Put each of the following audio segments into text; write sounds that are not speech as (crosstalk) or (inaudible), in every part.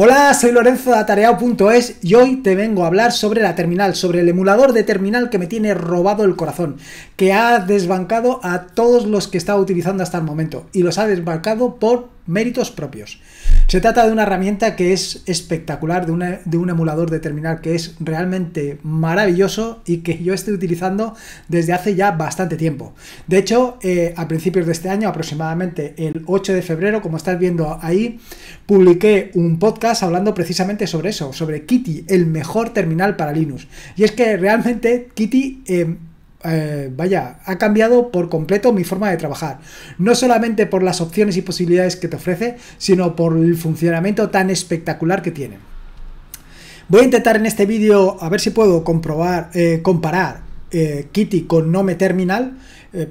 Hola, soy Lorenzo de Atareao.es y hoy te vengo a hablar sobre la terminal, sobre el emulador de terminal que me tiene robado el corazón, que ha desbancado a todos los que estaba utilizando hasta el momento y los ha desbancado por méritos propios. Se trata de una herramienta que es espectacular, de, un emulador de terminal que es realmente maravilloso y que yo estoy utilizando desde hace ya bastante tiempo. De hecho, eh, a principios de este año, aproximadamente el 8 de febrero, como estás viendo ahí, publiqué un podcast hablando precisamente sobre eso, sobre Kitty, el mejor terminal para Linux. Y es que realmente Kitty... Eh, eh, vaya, ha cambiado por completo mi forma de trabajar. No solamente por las opciones y posibilidades que te ofrece, sino por el funcionamiento tan espectacular que tiene. Voy a intentar en este vídeo, a ver si puedo comprobar, eh, comparar eh, Kitty con Nome Terminal,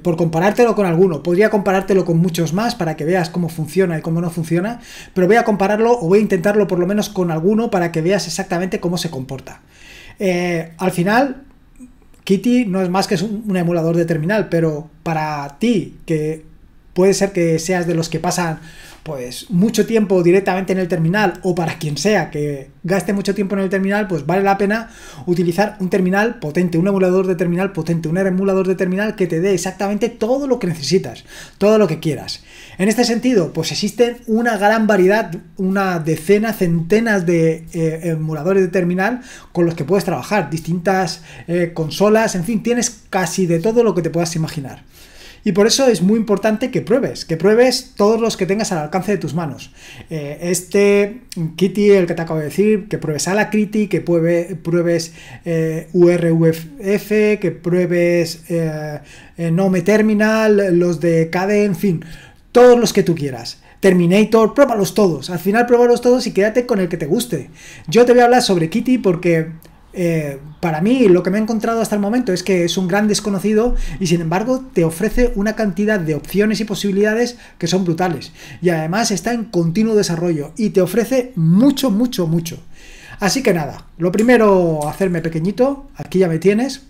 por comparártelo con alguno. Podría comparártelo con muchos más para que veas cómo funciona y cómo no funciona, pero voy a compararlo o voy a intentarlo por lo menos con alguno para que veas exactamente cómo se comporta. al final, Kitty no es más que un emulador de terminal, pero para ti, que puede ser que seas de los que pasan pues mucho tiempo directamente en el terminal o para quien sea que gaste mucho tiempo en el terminal, pues vale la pena utilizar un terminal potente, un emulador de terminal potente, un emulador de terminal que te dé exactamente todo lo que necesitas, todo lo que quieras. En este sentido, pues existen una gran variedad, una decena, centenas de eh, emuladores de terminal con los que puedes trabajar, distintas eh, consolas, en fin, tienes casi de todo lo que te puedas imaginar. Y por eso es muy importante que pruebes, que pruebes todos los que tengas al alcance de tus manos. Eh, este Kitty, el que te acabo de decir, que pruebes a la eh, que pruebes eh, URUF, que pruebes Nome Terminal, los de KDE, en fin, todos los que tú quieras. Terminator, pruébalos todos. Al final pruébalos todos y quédate con el que te guste. Yo te voy a hablar sobre Kitty porque eh, para mí lo que me he encontrado hasta el momento es que es un gran desconocido y sin embargo te ofrece una cantidad de opciones y posibilidades que son brutales. Y además está en continuo desarrollo y te ofrece mucho, mucho, mucho. Así que nada, lo primero hacerme pequeñito, aquí ya me tienes.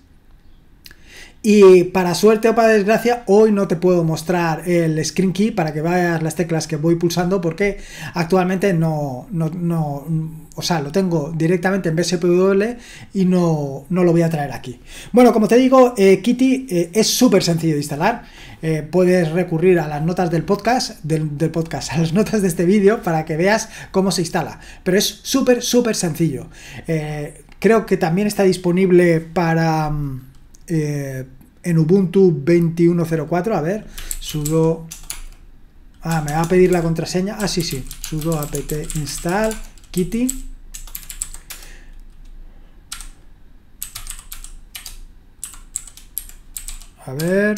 Y para suerte o para desgracia, hoy no te puedo mostrar el screen key para que veas las teclas que voy pulsando porque actualmente no o sea, lo tengo directamente en BSPW y no, lo voy a traer aquí. Bueno, como te digo, eh, Kitty eh, es súper sencillo de instalar. Eh, puedes recurrir a las notas del podcast, del, del podcast, (laughs) a las notas de este vídeo para que veas cómo se instala. Pero es súper, súper sencillo. creo que también está disponible para... Mm, en Ubuntu 21.04, a ver, sudo... Ah, me va a pedir la contraseña. Ah, sí, sí, sudo apt install Kitty. A ver.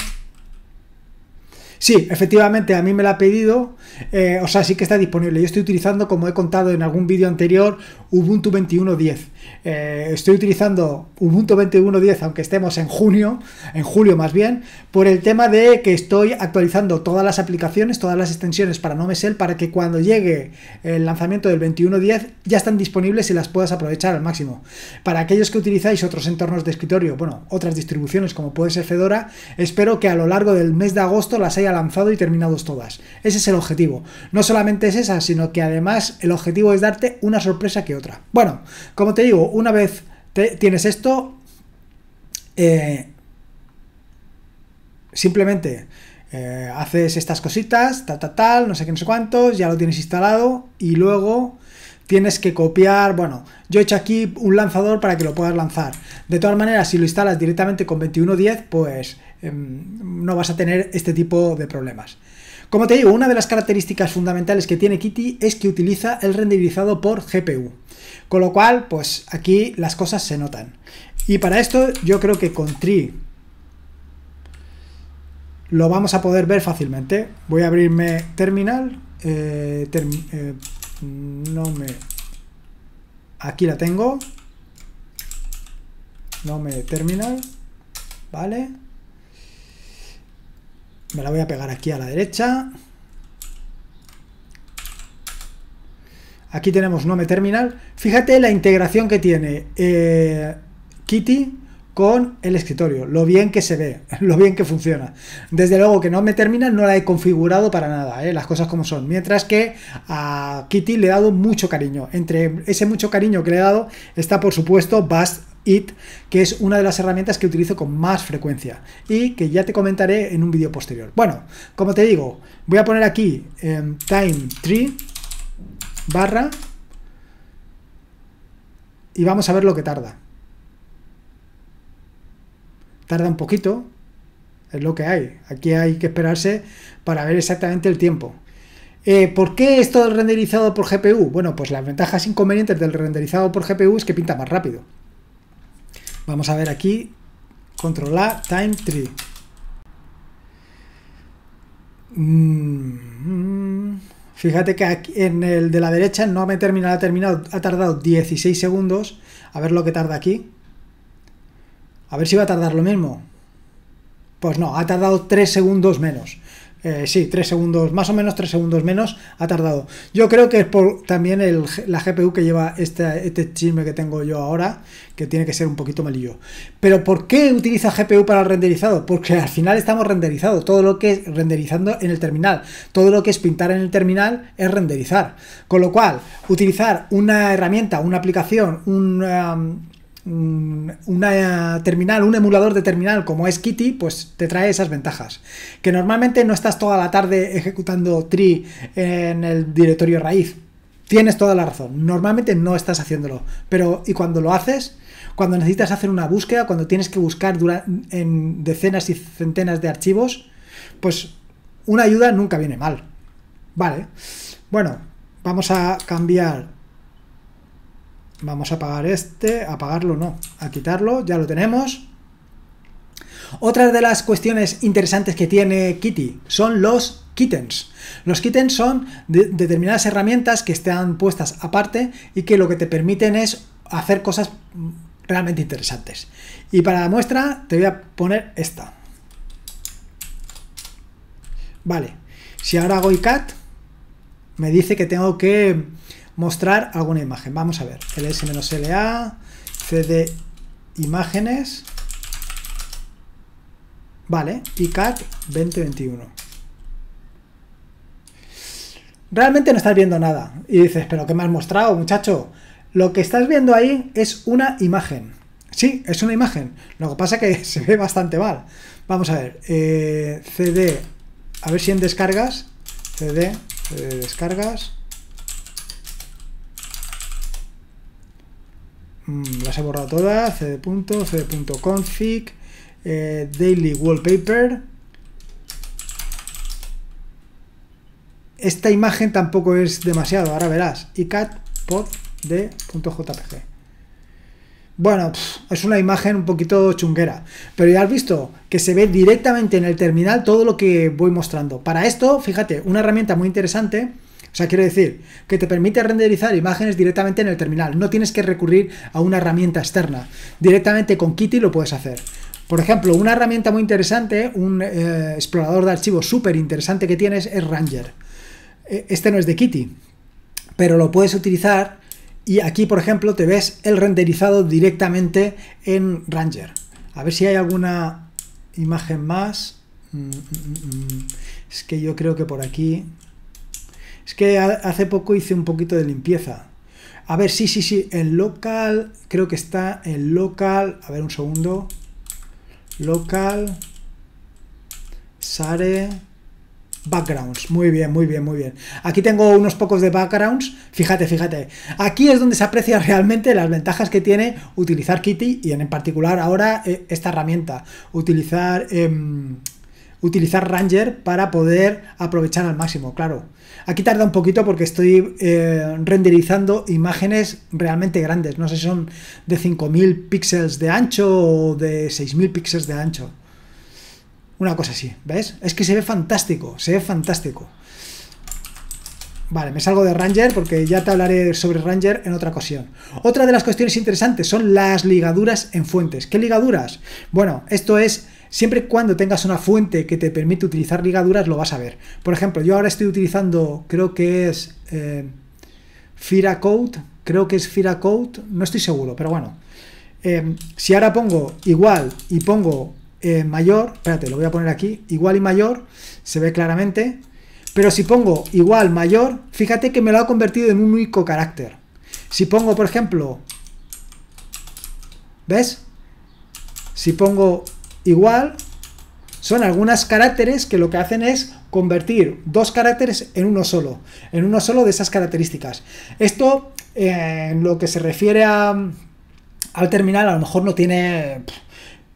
Sí, efectivamente, a mí me la ha pedido eh, o sea, sí que está disponible. Yo estoy utilizando, como he contado en algún vídeo anterior, Ubuntu 21.10. Eh, estoy utilizando Ubuntu 21.10, aunque estemos en junio, en julio más bien, por el tema de que estoy actualizando todas las aplicaciones, todas las extensiones para NoMesel, para que cuando llegue el lanzamiento del 21.10 ya están disponibles y las puedas aprovechar al máximo. Para aquellos que utilizáis otros entornos de escritorio, bueno, otras distribuciones como puede ser Fedora, espero que a lo largo del mes de agosto las haya lanzado y terminados todas. Ese es el objetivo. No solamente es esa, sino que además el objetivo es darte una sorpresa que otra. Bueno, como te digo, una vez tienes esto, eh, simplemente eh, haces estas cositas, tal, tal, tal, no sé qué, no sé cuántos, ya lo tienes instalado y luego tienes que copiar, bueno, yo he hecho aquí un lanzador para que lo puedas lanzar. De todas maneras, si lo instalas directamente con 21.10, pues em, no vas a tener este tipo de problemas. Como te digo, una de las características fundamentales que tiene Kitty es que utiliza el renderizado por GPU. Con lo cual, pues aquí las cosas se notan. Y para esto yo creo que con Tree lo vamos a poder ver fácilmente. Voy a abrirme Terminal. Eh, eh, no me... Aquí la tengo. No me Terminal. Vale. Me la voy a pegar aquí a la derecha. Aquí tenemos Nome Terminal. Fíjate la integración que tiene eh, Kitty con el escritorio, lo bien que se ve, (laughs) lo bien que funciona. Desde luego que Nome Terminal no la he configurado para nada, eh, las cosas como son. Mientras que a Kitty le he dado mucho cariño. Entre ese mucho cariño que le he dado está, por supuesto, Bust It, que es una de las herramientas que utilizo con más frecuencia y que ya te comentaré en un vídeo posterior. Bueno, como te digo, voy a poner aquí en em, time tree barra y vamos a ver lo que tarda. Tarda un poquito, es lo que hay. Aquí hay que esperarse para ver exactamente el tiempo. Eh, ¿Por qué esto renderizado por GPU? Bueno, pues las ventajas e inconvenientes del renderizado por GPU es que pinta más rápido. Vamos a ver aquí, control A, time tree. Mm, fíjate que aquí, en el de la derecha no me ha terminado, ha tardado 16 segundos. A ver lo que tarda aquí. A ver si va a tardar lo mismo. Pues no, ha tardado 3 segundos menos. Eh, sí, tres segundos, más o menos tres segundos menos ha tardado. Yo creo que es por también el, la GPU que lleva este, este chisme que tengo yo ahora, que tiene que ser un poquito malillo. Pero ¿por qué utiliza GPU para el renderizado? Porque al final estamos renderizando, todo lo que es renderizando en el terminal, todo lo que es pintar en el terminal es renderizar. Con lo cual, utilizar una herramienta, una aplicación, un una terminal, un emulador de terminal como es Kitty, pues te trae esas ventajas. Que normalmente no estás toda la tarde ejecutando tree en el directorio raíz. Tienes toda la razón. Normalmente no estás haciéndolo. Pero, y cuando lo haces, cuando necesitas hacer una búsqueda, cuando tienes que buscar en decenas y centenas de archivos, pues una ayuda nunca viene mal. Vale. Bueno, vamos a cambiar Vamos a apagar este, apagarlo no, a quitarlo, ya lo tenemos. Otra de las cuestiones interesantes que tiene Kitty son los kittens. Los kittens son determinadas herramientas que están puestas aparte y que lo que te permiten es hacer cosas realmente interesantes. Y para la muestra te voy a poner esta. Vale, si ahora hago iCat, me dice que tengo que mostrar alguna imagen. Vamos a ver, ls-la, cd imágenes, vale, picat 2021. Realmente no estás viendo nada y dices, pero ¿qué me has mostrado, muchacho? Lo que estás viendo ahí es una imagen. Sí, es una imagen. Lo que pasa es que (laughs) se ve bastante mal. Vamos a ver, eh, cd, a ver si en descargas, cd, cd descargas, Mm, las he borrado todas, cd. Eh, daily wallpaper. Esta imagen tampoco es demasiado, ahora verás, icat .jpg. Bueno, es una imagen un poquito chunguera, pero ya has visto que se ve directamente en el terminal todo lo que voy mostrando. Para esto, fíjate, una herramienta muy interesante o sea, quiero decir, que te permite renderizar imágenes directamente en el terminal. No tienes que recurrir a una herramienta externa. Directamente con Kitty lo puedes hacer. Por ejemplo, una herramienta muy interesante, un eh, explorador de archivos súper interesante que tienes es Ranger. E, este no es de Kitty, pero lo puedes utilizar y aquí, por ejemplo, te ves el renderizado directamente en Ranger. A ver si hay alguna imagen más. Mm, mm, mm, es que yo creo que por aquí es que hace poco hice un poquito de limpieza. A ver, sí, sí, sí, el local, creo que está el local, a ver un segundo, local, sare, backgrounds, muy bien, muy bien, muy bien. Aquí tengo unos pocos de backgrounds, fíjate, fíjate, aquí es donde se aprecia (laughs) realmente las ventajas que tiene utilizar Kitty y en particular ahora eh, esta herramienta, utilizar... Em, utilizar Ranger para poder aprovechar al máximo, claro. Aquí tarda un poquito porque estoy eh, renderizando imágenes realmente grandes, no sé si son de 5000 píxeles de ancho o de 6000 píxeles de ancho. Una cosa así, ¿ves? Es que se ve fantástico, se ve fantástico. Vale, me salgo de Ranger porque ya te hablaré sobre Ranger en otra ocasión. Otra de las cuestiones interesantes son las ligaduras en fuentes. ¿Qué ligaduras? Bueno, esto es Siempre y cuando tengas una fuente que te permite utilizar ligaduras, lo vas a ver. Por ejemplo, yo ahora estoy utilizando, creo que es eh, FiraCode, creo que es FiraCode, no estoy seguro, pero bueno. Em, si ahora pongo igual y pongo eh, mayor, espérate, lo voy a poner aquí, igual y mayor, se ve claramente. Pero si pongo igual, mayor, fíjate que me lo ha convertido en un único carácter. Si pongo, por ejemplo, ¿ves? Si pongo igual son algunas caracteres que lo que hacen es convertir dos caracteres en uno solo, en uno solo de esas características. Esto eh, en lo que se refiere a, al terminal a lo mejor no tiene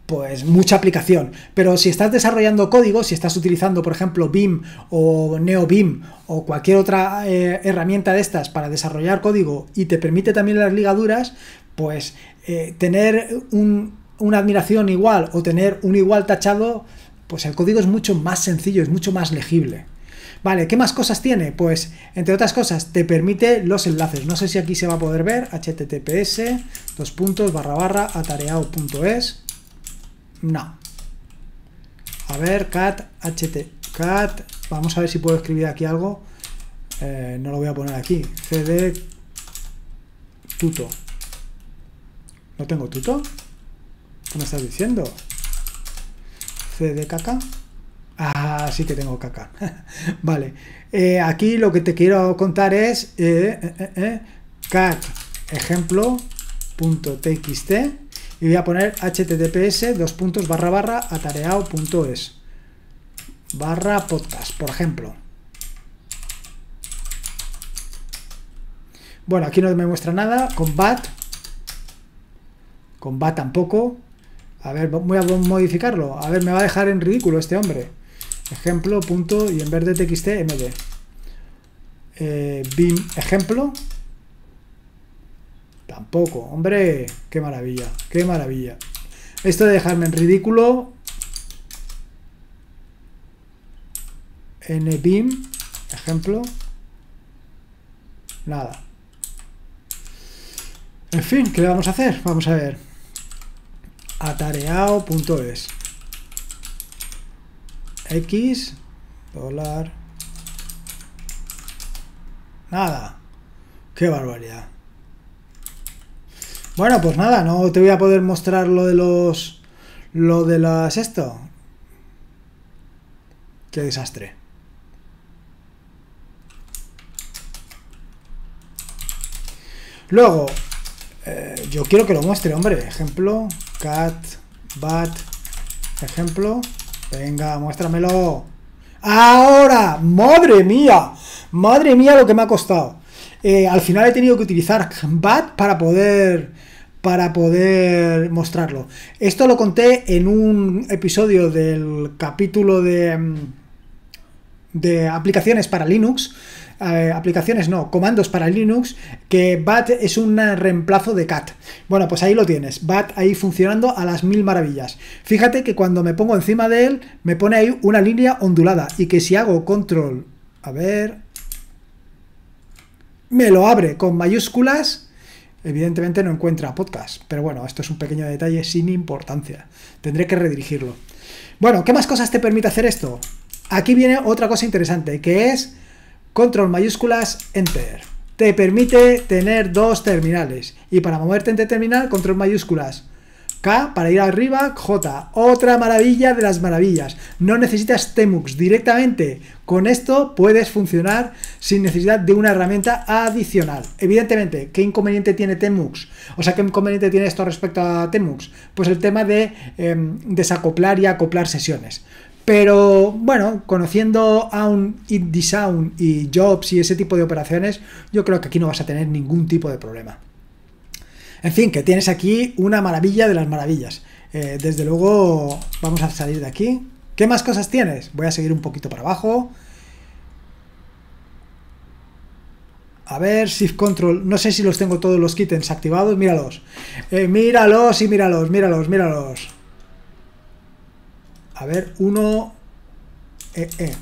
pues mucha aplicación, pero si estás desarrollando código, si estás utilizando por ejemplo BIM o NeoBIM o cualquier otra eh, herramienta de estas para desarrollar código y te permite también las ligaduras, pues eh, tener un, una admiración igual o tener un igual tachado, pues el código es mucho más sencillo, es mucho más legible. Vale, ¿qué más cosas tiene? Pues, entre otras cosas, te permite los enlaces. No sé si aquí se va a poder ver, https, dos puntos, barra barra, atareado.es. No. A ver, cat, ht, cat, vamos a ver si puedo escribir aquí algo. Eh, no lo voy a poner aquí. cd tuto. ¿No tengo tuto? ¿Qué me estás diciendo? ¿C caca? Ah, sí que tengo caca. (laughs) vale. Eh, aquí lo que te quiero contar es eh, eh, cat ejemplo punto ejemplo.txt y voy a poner https dos puntos barra barra atareao.es barra podcast, por ejemplo. Bueno, aquí no me muestra nada. Combat. Combat tampoco. A ver, voy a modificarlo. A ver, me va a dejar en ridículo este hombre. Ejemplo, punto, y en verde txt, md. Eh, BIM, ejemplo. Tampoco. Hombre, qué maravilla, qué maravilla. Esto de dejarme en ridículo... nbim, ejemplo. Nada. En fin, ¿qué vamos a hacer? Vamos a ver atareao.es X dólar nada qué barbaridad bueno pues nada no te voy a poder mostrar lo de los lo de las esto qué desastre luego eh, yo quiero que lo muestre hombre ejemplo cat, bat, ejemplo. Venga, muéstramelo. ¡Ahora! ¡Madre mía! ¡Madre mía lo que me ha costado! Eh, al final he tenido que utilizar bat para poder para poder mostrarlo. Esto lo conté en un episodio del capítulo de, mm, de aplicaciones para Linux, eh, aplicaciones no, comandos para Linux, que BAT es un reemplazo de CAT. Bueno, pues ahí lo tienes, BAT ahí funcionando a las mil maravillas. Fíjate que cuando me pongo encima de él, me pone ahí una línea ondulada y que si hago control, a ver, me lo abre con mayúsculas. Evidentemente no encuentra podcast, pero bueno, esto es un pequeño detalle sin importancia. Tendré que redirigirlo. Bueno, ¿qué más cosas te permite hacer esto? Aquí viene otra cosa interesante, que es Control mayúsculas, Enter. Te permite tener dos terminales. Y para moverte entre terminal, control mayúsculas. K para ir arriba, J. Otra maravilla de las maravillas. No necesitas tmux directamente. Con esto puedes funcionar sin necesidad de una herramienta adicional. Evidentemente, ¿qué inconveniente tiene tmux O sea, ¿qué inconveniente tiene esto respecto a tmux Pues el tema de em, desacoplar y acoplar sesiones. Pero bueno, conociendo a un InDesign y Jobs y ese tipo de operaciones, yo creo que aquí no vas a tener ningún tipo de problema. En fin, que tienes aquí una maravilla de las maravillas. Eh, desde luego, vamos a salir de aquí. ¿Qué más cosas tienes? Voy a seguir un poquito para abajo. A ver, Shift Control. No sé si los tengo todos los kittens activados. Míralos. Eh, míralos y míralos, míralos, míralos. A ver, uno. E, e.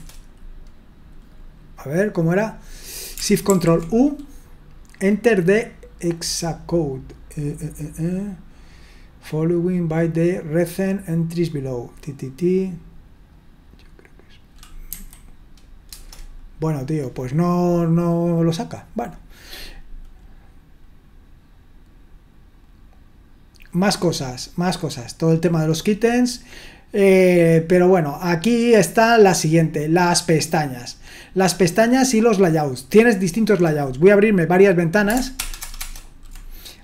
A ver, ¿cómo era? Shift Control U, Enter the hexacode. code. E, Following by the recent entries below. T, t, t. Bueno, tío, pues no, no lo saca. Bueno. Más cosas, más cosas. Todo el tema de los kittens. Eh, pero bueno, aquí está la siguiente, las pestañas. Las pestañas y los layouts. Tienes distintos layouts. Voy a abrirme varias ventanas.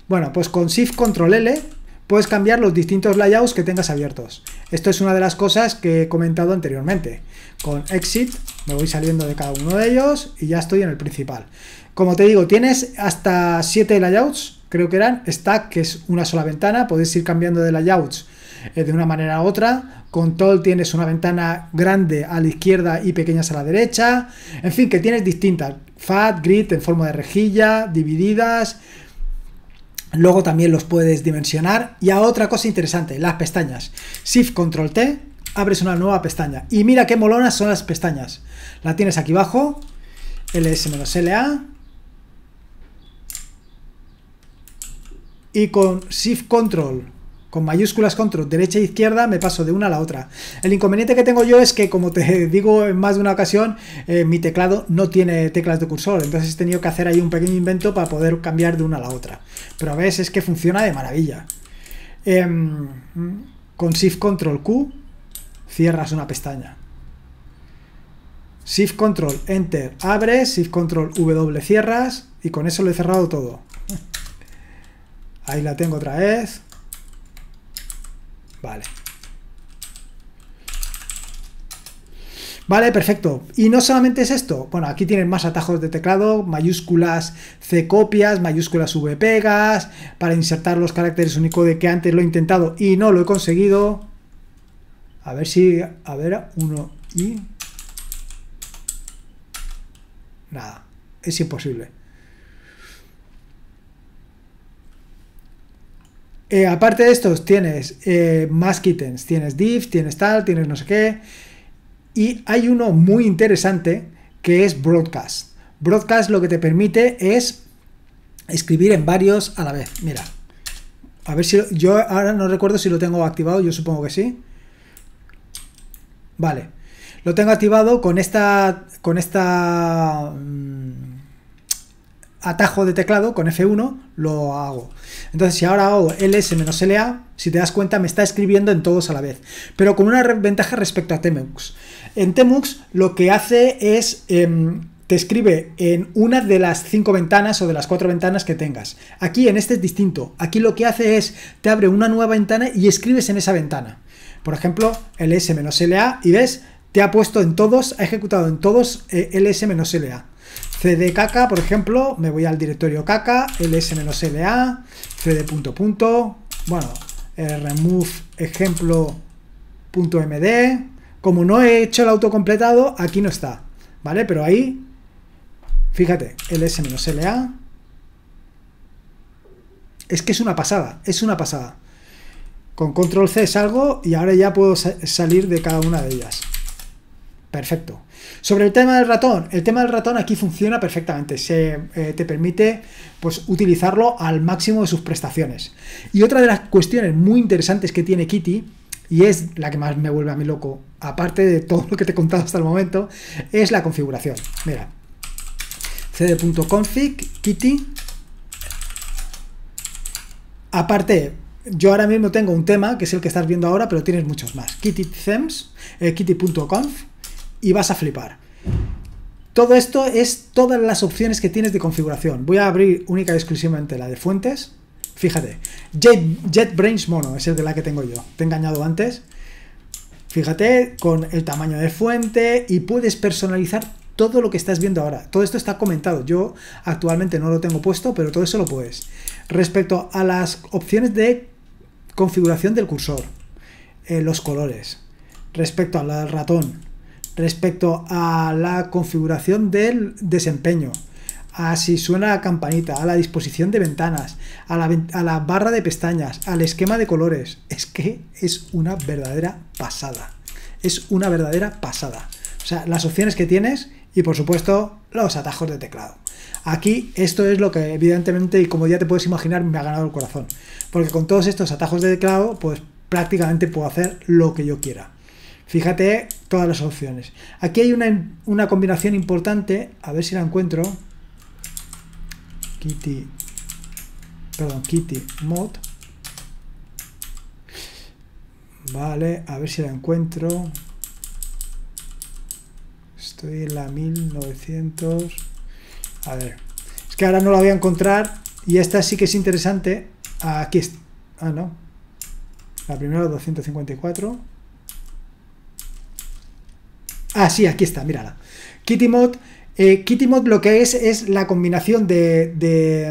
Bueno, pues con Shift Control L puedes cambiar los distintos layouts que tengas abiertos. Esto es una de las cosas que he comentado anteriormente. Con Exit me voy saliendo de cada uno de ellos y ya estoy en el principal. Como te digo, tienes hasta 7 layouts, creo que eran. Stack, que es una sola ventana, puedes ir cambiando de layouts de una manera u otra. con Control tienes una ventana grande a la izquierda y pequeñas a la derecha. En fin, que tienes distintas. FAT, grid en forma de rejilla, divididas. Luego también los puedes dimensionar. Y a otra cosa interesante, las pestañas. Shift Control T, abres una nueva pestaña. Y mira qué molonas son las pestañas. La tienes aquí abajo. LS-LA. Y con Shift Control con mayúsculas control derecha e izquierda me paso de una a la otra. El inconveniente que tengo yo es que, como te (laughs) digo en más de una ocasión, eh, mi teclado no tiene teclas de cursor, entonces he tenido que hacer ahí un pequeño invento para poder cambiar de una a la otra. Pero a veces es que funciona de maravilla. Em, con Shift Control Q cierras una pestaña. Shift Control Enter abres, Shift Control W cierras y con eso lo he cerrado todo. (laughs) Ahí la tengo otra vez. Vale. Vale, perfecto. Y no solamente es esto. Bueno, aquí tienen más atajos de teclado, mayúsculas C copias, mayúsculas V pegas, para insertar los caracteres de que antes lo he intentado y no lo he conseguido. A ver si... A ver, uno y... Nada, es imposible. Eh, aparte de estos, tienes eh, más kittens, tienes div, tienes tal, tienes no sé qué. Y hay uno muy interesante que es broadcast. Broadcast lo que te permite es escribir en varios a la vez. Mira, a ver si yo ahora no recuerdo si lo tengo activado, yo supongo que sí. Vale, lo tengo activado con esta con esta mm, atajo de teclado con F1 lo hago. Entonces, si ahora hago ls-la, si te das cuenta, me está escribiendo en todos a la vez, pero con una ventaja respecto a TMUX En Temux lo que hace es... Em, te escribe en una de las cinco ventanas o de las cuatro ventanas que tengas. Aquí en este es distinto. Aquí lo que hace es te abre una nueva ventana y escribes en esa ventana. Por ejemplo, ls-la y ves, te ha puesto en todos, ha ejecutado en todos eh, ls-la cd caca, por ejemplo, me voy al directorio caca, ls-la, cd punto punto, bueno, remove ejemplo.md, como no he hecho el autocompletado, aquí no está, ¿vale? Pero ahí, fíjate, ls-la, es que es una pasada, es una pasada. Con control C salgo y ahora ya puedo salir de cada una de ellas. Perfecto. Sobre el tema del ratón, el tema del ratón aquí funciona perfectamente, se eh, te permite pues, utilizarlo al máximo de sus prestaciones. Y otra de las cuestiones muy interesantes que tiene Kitty, y es la que más me vuelve a mí loco, aparte de todo lo que te he contado hasta el momento, es la configuración. Mira, cd.config, Kitty. Aparte, yo ahora mismo tengo un tema, que es el que estás viendo ahora, pero tienes muchos más. Kitty themes, eh, kitty.conf, y vas a flipar. Todo esto es todas las opciones que tienes de configuración. Voy a abrir única y exclusivamente la de fuentes. Fíjate, JetBrains Mono es el de la que tengo yo. Te he engañado antes. Fíjate con el tamaño de fuente y puedes personalizar todo lo que estás viendo ahora. Todo esto está comentado. Yo actualmente no lo tengo puesto, pero todo eso lo puedes. Respecto a las opciones de configuración del cursor, eh, los colores, respecto al ratón, respecto a la configuración del desempeño, a si suena la campanita, a la disposición de ventanas, a la, a la barra de pestañas, al esquema de colores. Es que es una verdadera pasada. Es una verdadera pasada. O sea, las opciones que tienes y por supuesto los atajos de teclado. Aquí esto es lo que evidentemente y como ya te puedes imaginar me ha ganado el corazón, porque con todos estos atajos de teclado pues prácticamente puedo hacer lo que yo quiera. Fíjate todas las opciones. Aquí hay una, una combinación importante, a ver si la encuentro. Kitty, perdón, Kitty mod. Vale, a ver si la encuentro. Estoy en la 1900. A ver, es que ahora no la voy a encontrar y esta sí que es interesante. Aquí está. Ah, no. La primera 254. Ah, sí, aquí está, mírala. mod Eh, mod lo que es es la combinación de,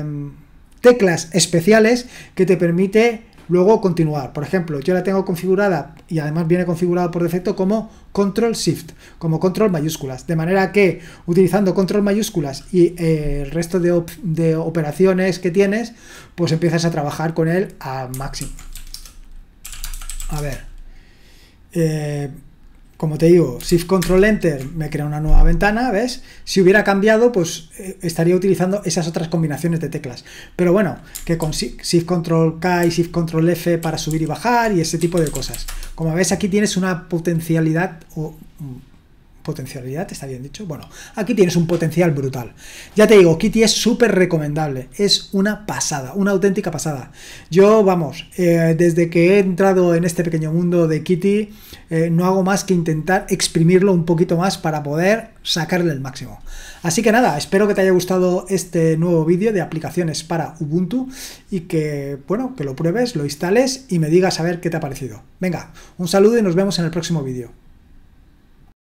mm, teclas especiales que te permite luego continuar. Por ejemplo, yo la tengo configurada y además viene configurada por defecto como control shift, como control mayúsculas. De manera que utilizando control mayúsculas y eh, el resto de, operaciones que tienes, pues empiezas a trabajar con él a máximo. A ver. Eh, como te digo, Shift Control Enter me crea una nueva ventana, ¿ves? Si hubiera cambiado, pues eh, estaría utilizando esas otras combinaciones de teclas. Pero bueno, que con Shift Control K y Shift Control F para subir y bajar y ese tipo de cosas. Como ves, aquí tienes una potencialidad o potencialidad, está bien dicho. Bueno, aquí tienes un potencial brutal. Ya te digo, Kitty es súper recomendable, es una pasada, una auténtica pasada. Yo, vamos, eh, desde que he entrado en este pequeño mundo de Kitty, eh, no hago más que intentar exprimirlo un poquito más para poder sacarle el máximo. Así que nada, espero que te haya gustado este nuevo vídeo de aplicaciones para Ubuntu y que, bueno, que lo pruebes, lo instales y me digas a ver qué te ha parecido. Venga, un saludo y nos vemos en el próximo vídeo.